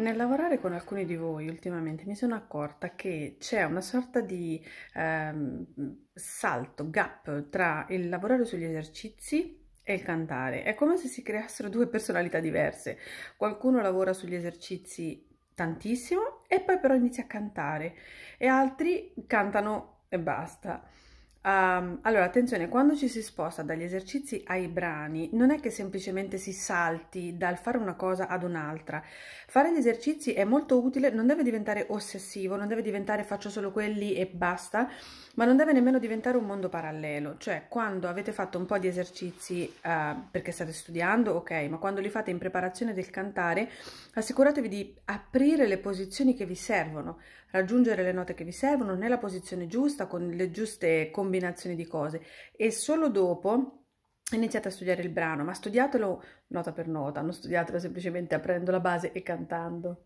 Nel lavorare con alcuni di voi ultimamente mi sono accorta che c'è una sorta di ehm, salto, gap tra il lavorare sugli esercizi e il cantare. È come se si creassero due personalità diverse. Qualcuno lavora sugli esercizi tantissimo e poi però inizia a cantare e altri cantano e basta. Um, allora, attenzione, quando ci si sposta dagli esercizi ai brani, non è che semplicemente si salti dal fare una cosa ad un'altra. Fare gli esercizi è molto utile, non deve diventare ossessivo, non deve diventare faccio solo quelli e basta, ma non deve nemmeno diventare un mondo parallelo. Cioè, quando avete fatto un po' di esercizi uh, perché state studiando, ok, ma quando li fate in preparazione del cantare, assicuratevi di aprire le posizioni che vi servono, raggiungere le note che vi servono nella posizione giusta, con le giuste combinazioni combinazione di cose e solo dopo ho iniziato a studiare il brano, ma studiatelo nota per nota, non studiatelo semplicemente aprendo la base e cantando.